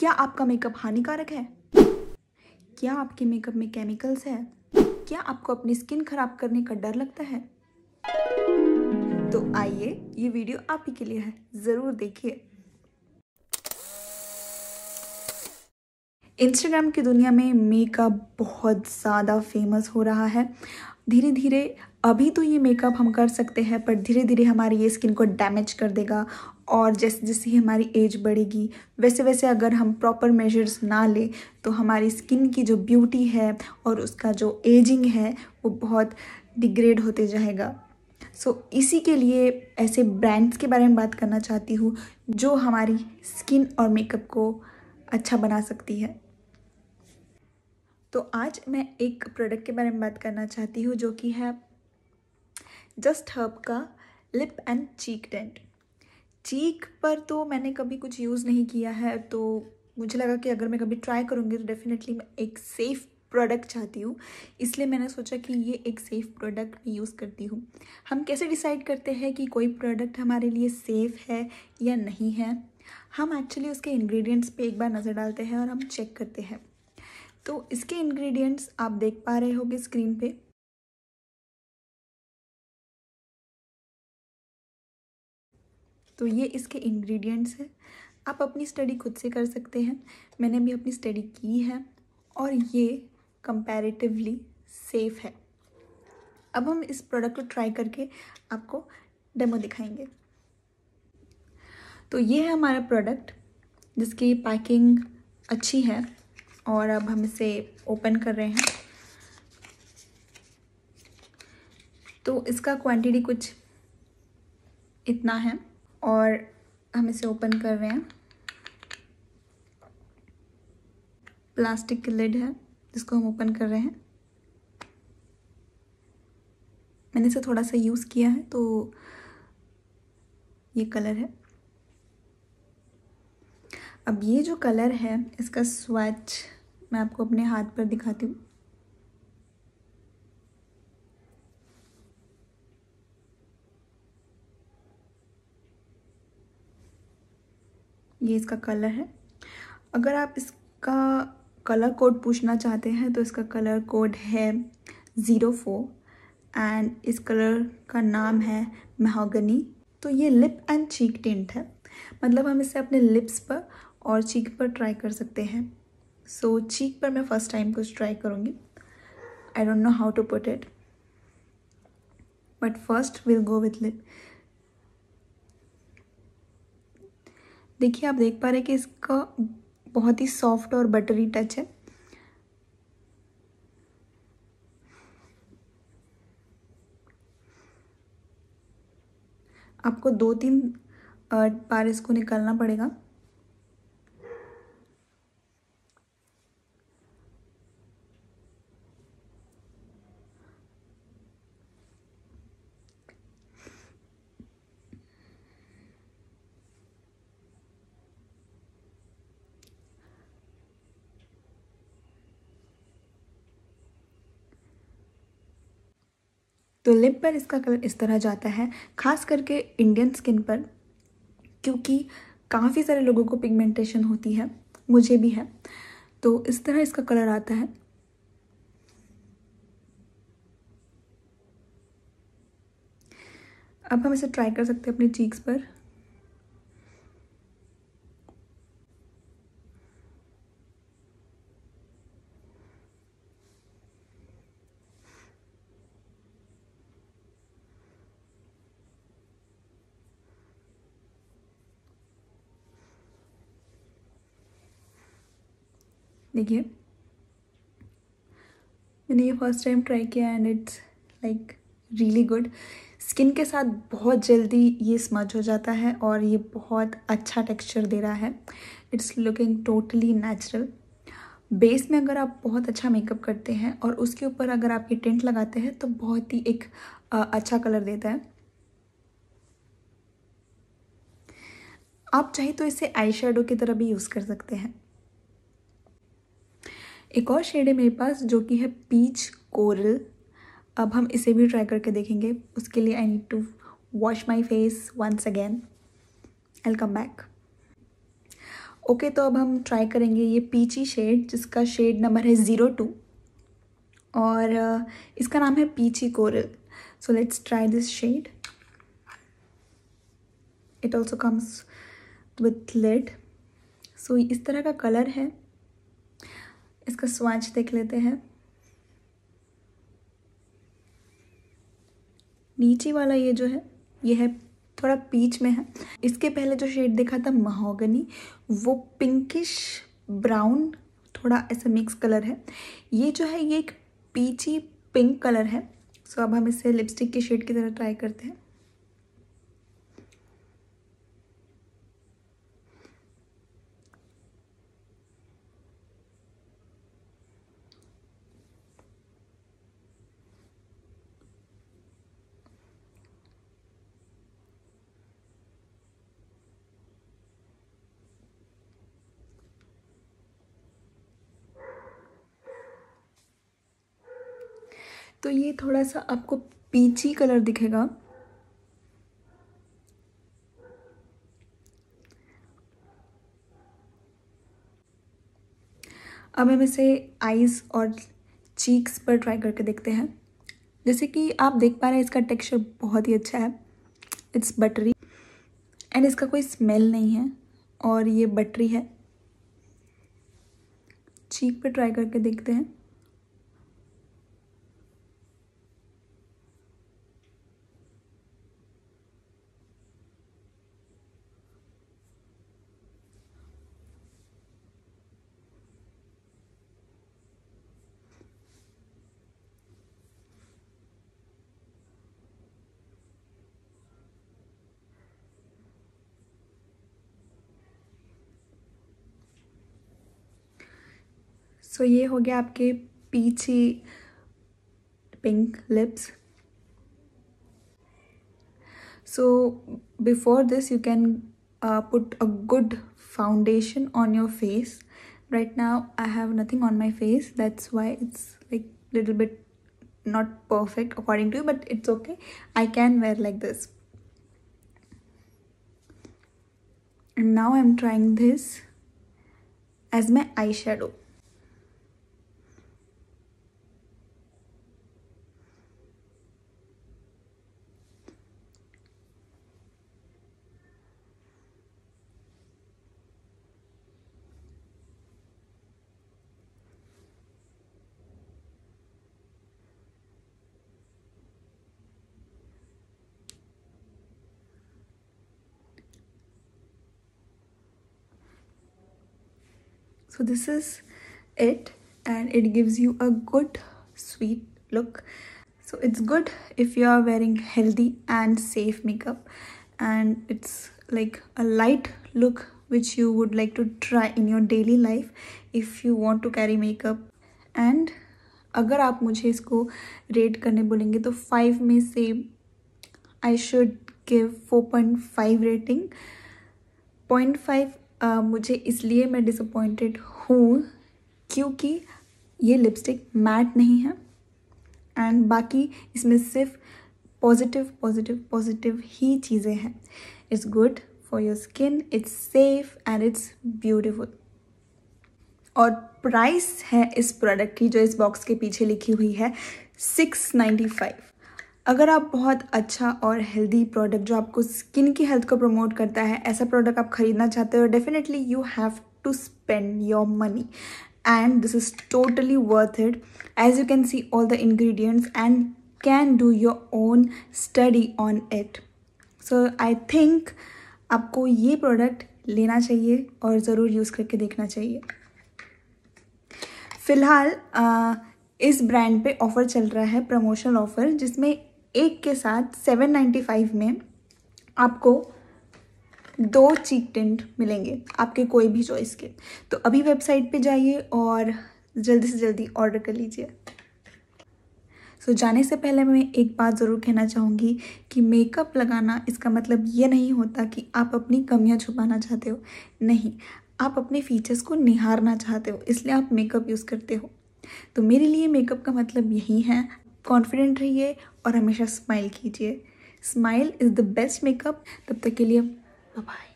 क्या आपका मेकअप हानिकारक है क्या आपके मेकअप में केमिकल्स है क्या आपको अपनी स्किन खराब करने का डर लगता है तो आइए ये वीडियो आप ही के लिए है ज़रूर देखिए इंस्टाग्राम की दुनिया में मेकअप बहुत ज़्यादा फेमस हो रहा है धीरे धीरे अभी तो ये मेकअप हम कर सकते हैं पर धीरे धीरे हमारी ये स्किन को डैमेज कर देगा और जैसे जैसे हमारी एज बढ़ेगी वैसे वैसे अगर हम प्रॉपर मेजर्स ना लें तो हमारी स्किन की जो ब्यूटी है और उसका जो एजिंग है वो बहुत डिग्रेड होते जाएगा सो so, इसी के लिए ऐसे ब्रांड्स के बारे में बात करना चाहती हूँ जो हमारी स्किन और मेकअप को अच्छा बना सकती है तो आज मैं एक प्रोडक्ट के बारे में बात करना चाहती हूँ जो कि है जस्ट हर्ब का lip and cheek tint cheek पर तो मैंने कभी कुछ यूज़ नहीं किया है तो मुझे लगा कि अगर मैं कभी ट्राई करूँगी तो डेफिनेटली मैं एक सेफ़ प्रोडक्ट चाहती हूँ इसलिए मैंने सोचा कि ये एक सेफ़ प्रोडक्ट मैं यूज़ करती हूँ हम कैसे डिसाइड करते हैं कि कोई प्रोडक्ट हमारे लिए सेफ़ है या नहीं है हम एक्चुअली उसके इंग्रेडिएंट्स पे एक बार नज़र डालते हैं और हम चेक करते हैं तो इसके इंग्रेडिएंट्स आप देख पा रहे होंगे स्क्रीन पे तो ये इसके इंग्रेडिएंट्स हैं आप अपनी स्टडी खुद से कर सकते हैं मैंने भी अपनी स्टडी की है और ये कंपैरेटिवली सेफ़ है अब हम इस प्रोडक्ट को ट्राई करके आपको डेमो दिखाएंगे तो ये है हमारा प्रोडक्ट जिसकी पैकिंग अच्छी है और अब हम इसे ओपन कर रहे हैं तो इसका क्वांटिटी कुछ इतना है और हम इसे ओपन कर रहे हैं प्लास्टिक की लिड है जिसको हम ओपन कर रहे हैं मैंने इसे थोड़ा सा यूज़ किया है तो ये कलर है अब ये जो कलर है इसका स्वच्छ मैं आपको अपने हाथ पर दिखाती हूँ ये इसका कलर है अगर आप इसका कलर कोड पूछना चाहते हैं तो इसका कलर कोड है ज़ीरो फोर एंड इस कलर का नाम है महोगनी तो ये लिप एंड चीक टेंट है मतलब हम इसे अपने लिप्स पर और चीक पर ट्राई कर सकते हैं सो so, चीक पर मैं फर्स्ट टाइम कुछ ट्राई करूँगी I don't know how to put it but first will go with lip देखिए आप देख पा रहे कि इसका बहुत ही सॉफ्ट और बटरी टच है आपको दो तीन बार इसको निकालना पड़ेगा तो लिप पर इसका कलर इस तरह जाता है खास करके इंडियन स्किन पर क्योंकि काफ़ी सारे लोगों को पिगमेंटेशन होती है मुझे भी है तो इस तरह इसका कलर आता है अब हम इसे ट्राई कर सकते हैं अपने चीक्स पर देखिए मैंने ये फर्स्ट टाइम ट्राई किया and it's like really good skin के साथ बहुत जल्दी ये स्मज हो जाता है और ये बहुत अच्छा टेक्सचर दे रहा है it's looking totally natural base में अगर आप बहुत अच्छा मेकअप करते हैं और उसके ऊपर अगर आप ये टेंट लगाते हैं तो बहुत ही एक आ, अच्छा कलर देता है आप चाहे तो इसे आई शेडो की तरह भी यूज़ कर सकते हैं एक और शेड है मेरे पास जो कि है पीच कोरल अब हम इसे भी ट्राई करके देखेंगे उसके लिए I need to wash my face once again I come back okay तो अब हम ट्राई करेंगे ये पीची शेड जिसका शेड नंबर है ज़ीरो टू और uh, इसका नाम है peachy coral so let's try this shade it also comes with lead so इस तरह का कलर है इसका स्वाच देख लेते हैं नीचे वाला ये जो है ये है थोड़ा पीच में है इसके पहले जो शेड देखा था महोगनी वो पिंकिश ब्राउन थोड़ा ऐसा मिक्स कलर है ये जो है ये एक पीची पिंक कलर है सो अब हम इसे लिपस्टिक के शेड की तरह ट्राई करते हैं तो ये थोड़ा सा आपको पीची कलर दिखेगा अब हम इसे आईज़ और चीक्स पर ट्राई करके देखते हैं जैसे कि आप देख पा रहे हैं इसका टेक्सचर बहुत ही अच्छा है इट्स बटरी एंड इसका कोई स्मेल नहीं है और ये बटरी है चीक पर ट्राई करके देखते हैं सो तो ये हो गया आपके पीछे pink lips so before this you can put a good foundation on your face right now I have nothing on my face that's why it's like little bit not perfect according to you but it's okay I can wear like this and now I am trying this as my eye shadow so this is it and it gives you a good sweet look so it's good if you are wearing healthy and safe makeup and it's like a light look which you would like to try in your daily life if you want to carry makeup and अगर आप मुझे इसको rate करने बोलेंगे तो five में में से I should give four point five ah, मुझे इसलिए मैं डिसअपॉइंटेड हूँ क्योंकि ये लिपस्टिक मैट नहीं है एंड बाकी इसमें सिर्फ पॉजिटिव पॉजिटिव पॉजिटिव ही चीज़ें हैं it's good for your skin it's safe and it's beautiful और प्राइस है इस प्रोडक्ट की जो इस बॉक्स के पीछे लिखी हुई है सिक्स नाइन्टी फाइव अगर आप बहुत अच्छा और हेल्दी प्रोडक्ट जो आपको स्किन की हेल्थ को प्रमोट करता है ऐसा प्रोडक्ट आप खरीदना चाहते हो definitely you have to spend your money and this is totally worth it as you can see all the ingredients and can do your own study on it so I think आपको ये product लेना चाहिए और ज़रूर use करके देखना चाहिए फ़िलहाल इस ब्रांड पे ऑफ़र चल रहा है प्रमोशनल ऑफ़र जिसमें एक के साथ 795 में आपको दो चीक टेंट मिलेंगे आपके कोई भी चॉइस के तो अभी वेबसाइट पे जाइए और जल्दी से जल्दी ऑर्डर कर लीजिए सो so, जाने से पहले मैं एक बात ज़रूर कहना चाहूँगी कि मेकअप लगाना इसका मतलब ये नहीं होता कि आप अपनी कमियाँ छुपाना चाहते हो नहीं आप अपने फीचर्स को निहारना चाहते हो इसलिए आप मेकअप यूज़ करते हो तो मेरे लिए मेकअप का मतलब यही है कॉन्फिडेंट रहिए और हमेशा स्माइल कीजिए smile is the best makeup तब तक के लिए बाय